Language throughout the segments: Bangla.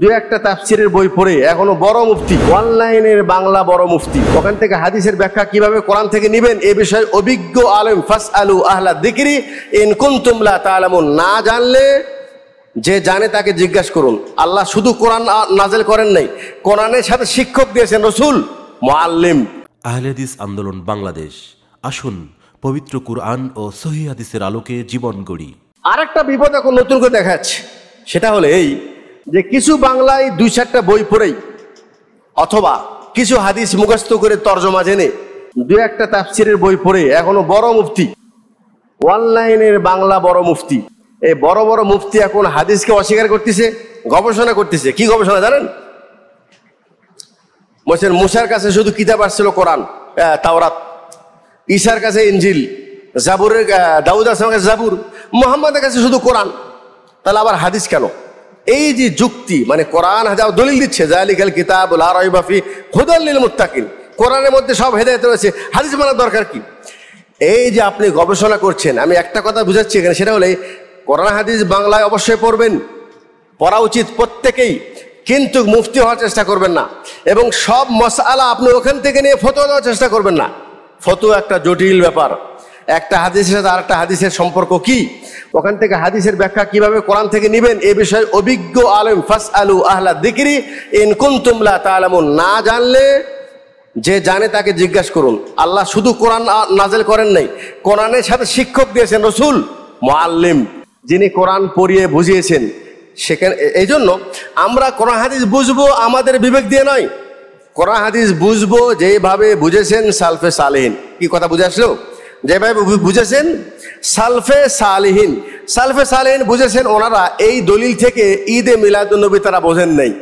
দু একটা তাফসিরের বই পড়ে এখনো বড় মুফতি অনলাইনের বাংলা বড় মুফতি ওখান থেকে হাদিসের ব্যাখ্যা কিভাবে কোরআন থেকে নিবেন এ বিষয়ে অভিজ্ঞ আলম ফাস আলু আহলা দিকিরি ইনকুন তুমলা তালামুন না জানলে যে জানে তাকে জিজ্ঞাসা করুন আল্লাহ শুধু কোরআন নাজেল করেন নাই কোরআনের সাথে শিক্ষক দিয়েছেন রসুল মোয়াল্লিম আহলেদিস আন্দোলন বাংলাদেশ আসুন পবিত্র কোরআন ও সহি হাদিসের আলোকে জীবন গড়ি আরেকটা বিপদ এখন নতুন করে দেখাচ্ছে সেটা হলে এই যে কিছু বাংলায় দুই চারটা বই পড়েই অথবা কিছু হাদিস মুখস্থ করে তর্জমা জেনে দু একটা তাফসিরের বই পড়ে এখনো বড় মুফতি অনলাইনের বাংলা বড় মুফতি এই বড় বড় মুফতি এখন হাদিসকে অস্বীকার করতেছে গবেষণা করতেছে কি গবেষণা জানেন বলছেন মুসার কাছে শুধু কিতাব আসছিল কোরআন তাওরাত ঈশার কাছে ইঞ্জিল জাবুরের দাউদ আসলামের কাছে জাবুর মোহাম্মদের কাছে শুধু কোরআন তাহলে আবার হাদিস কেন এই যে যুক্তি মানে কোরআন হাজার দলিল দিচ্ছে জায়ালিখাল কিতাব লাফি হুদাল্লিল মুতাকিল কোরআনের মধ্যে সব হেদায়ত রয়েছে হাদিস মানার দরকার কি এই যে আপনি গবেষণা করছেন আমি একটা কথা বুঝাচ্ছি এখানে সেটা হলে কোরআন হাদিস বাংলায় অবশ্যই পড়বেন পড়া উচিত প্রত্যেকেই কিন্তু মুফতি হওয়ার চেষ্টা করবেন না এবং সব মশালা আপনি ওখান থেকে নিয়ে ফতোয়া দেওয়ার চেষ্টা করবেন না ফতো একটা জটিল ব্যাপার একটা হাদিসের সাথে আর একটা হাদিসের সম্পর্ক কি ওখান থেকে হাদিসের ব্যাখ্যা কিভাবে কোরআন থেকে নিবেন এ বিষয়ে অভিজ্ঞ আলম ফাস আলু আহলা দিকিরি ইনকুন তুমলা তালামুন না জানলে যে জানে তাকে জিজ্ঞাসা করুন আল্লাহ শুধু কোরআন নাজেল করেন নাই কোরআনের সাথে শিক্ষক দিয়েছেন রসুল মোয়াল্লিম যিনি কোরআন পড়িয়ে বুঝিয়েছেন সেখানে এই জন্য আমরা কোরআন হাদিস বুঝবো আমাদের বিবেক দিয়ে নয় কোরআন হাদিস বুঝবো যেভাবে বুঝেছেন সালফে সালেহীন কি কথা বুঝে আসলো যেভাবে বুঝেছেন সালফে সালিহীন সালফে সালিহীন বুঝেছেন ওনারা এই দলিল থেকে ঈদে মিলাদুলনবী তারা বোঝেন নাই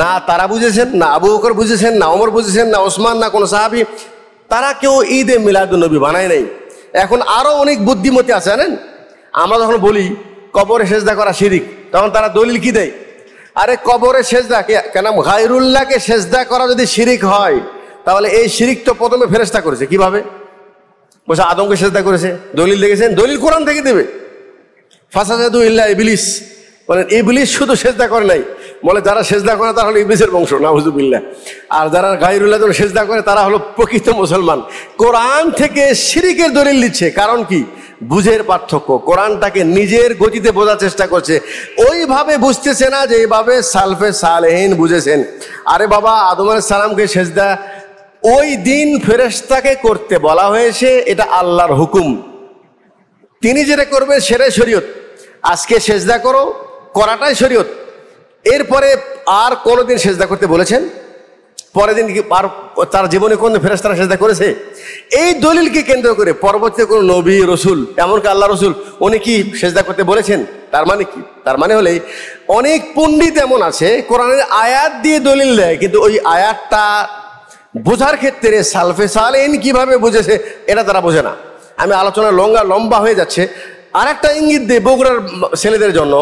না তারা বুঝেছেন না আবু বকর বুঝেছেন না অমর বুঝেছেন না ওসমান না কোনো সাহাবি তারা কেউ ঈদে মিলাদুলনবী বানায় নাই এখন আরও অনেক বুদ্ধিমতী আছে জানেন আমরা যখন বলি কবরে সেজদা করা শিরিক তখন তারা দলিল কি দেয় আরে কবরে সেজদা কেন গায়রুল্লাহকে সেজদা করা যদি শিরিক হয় তাহলে এই শিরিক তো প্রথমে ফেরেস্তা করেছে কিভাবে বলছে আদমকে সেজদা করেছে দলিল দেখেছেন দলিল কোরআন থেকে দেবে ফাসাদু ইল্লা ইবলিস বলেন ইবলিস শুধু সেজদা করে নাই বলে যারা সেজদা করে তারা হলো ইবলিসের বংশ নাহুজুবিল্লা আর যারা গাইরুল্লাহ যখন সেজদা করে তারা হলো প্রকৃত মুসলমান কোরআন থেকে শিরিকের দলিল দিচ্ছে কারণ কি বুঝের পার্থক্য কোরআনটাকে নিজের গতিতে বোঝার চেষ্টা করছে ওইভাবে বুঝতেছে না যে এইভাবে সালফে সালহীন বুঝেছেন আরে বাবা আদমের সালামকে সেজদা ওই দিন ফেরেস্তাকে করতে বলা হয়েছে এটা আল্লাহর হুকুম তিনি যেটা করবেন সেটাই শরীয়ত আজকে সেজদা করো করাটাই শরীয়ত এরপরে আর কোনোদিন সেজদা করতে বলেছেন পরের দিন কি আর তার জীবনে কোন ফেরেস্তারা সেজদা করেছে এই দলিলকে কেন্দ্র করে পরবর্তীতে কোনো নবী রসুল এমনকি আল্লাহ রসুল উনি কি সেজদা করতে বলেছেন তার মানে কি তার মানে হলে অনেক পণ্ডিত এমন আছে কোরআনের আয়াত দিয়ে দলিল দেয় কিন্তু ওই আয়াতটা বোঝার ক্ষেত্রে সালফে সালেন কিভাবে বুঝেছে এটা তারা বোঝে না আমি আলোচনা লঙ্গা লম্বা হয়ে যাচ্ছে আর একটা ইঙ্গিত দিয়ে বগুড়ার ছেলেদের জন্য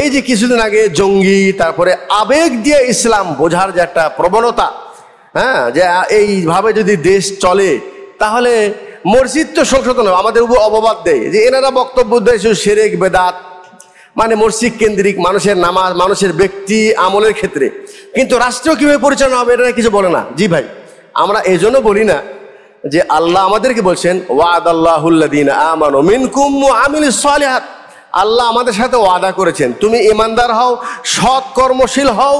এই যে কিছুদিন আগে জঙ্গি তারপরে আবেগ দিয়ে ইসলাম বোঝার যে একটা প্রবণতা হ্যাঁ যে এইভাবে যদি দেশ চলে তাহলে মসজিদ তো সংশোধন হবে আমাদের উপর অববাদ দেয় যে এনারা বক্তব্য দেয় শুধু সেরেক বেদাত মানে মসজিদ কেন্দ্রিক মানুষের নামাজ মানুষের ব্যক্তি আমলের ক্ষেত্রে কিন্তু রাষ্ট্র কীভাবে পরিচালনা হবে এটা কিছু বলে না জি ভাই আমরা এজন্য বলি না যে আল্লাহ আমাদেরকে বলছেন ওয়াদ আল্লাহুল্লাদিন আমান আমিন আল্লাহ আমাদের সাথে ওয়াদা করেছেন তুমি ইমানদার হও সৎ কর্মশীল হও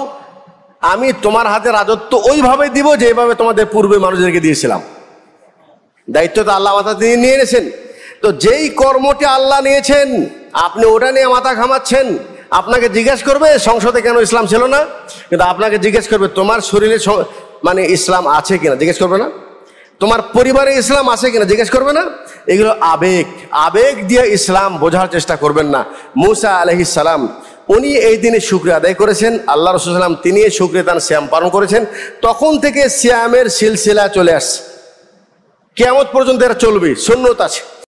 আমি তোমার হাতে রাজত্ব ওইভাবে দিব যেভাবে তোমাদের পূর্বে মানুষদেরকে দিয়েছিলাম দায়িত্ব তো আল্লাহ মাথা তিনি নিয়ে এনেছেন তো যেই কর্মটি আল্লাহ নিয়েছেন আপনি ওটা নিয়ে মাথা ঘামাচ্ছেন আপনাকে জিজ্ঞেস করবে সংসদে কেন ইসলাম ছিল না কিন্তু আপনাকে জিজ্ঞেস করবে তোমার শরীরে মানে ইসলাম আছে কিনা জিজ্ঞেস করবে না তোমার পরিবারে ইসলাম আছে কিনা জিজ্ঞেস করবে না এগুলো আবেগ আবেগ দিয়ে ইসলাম বোঝার চেষ্টা করবেন না মুসা আলহিসাল্লাম উনি এই দিনে শুক্রিয়া আদায় করেছেন আল্লাহ রসুলাম তিনি এই শুক্রিয়া তার শ্যাম পালন করেছেন তখন থেকে শ্যামের সিলসিলা চলে আসছে কেমন পর্যন্ত এরা চলবে শূন্যতা আছে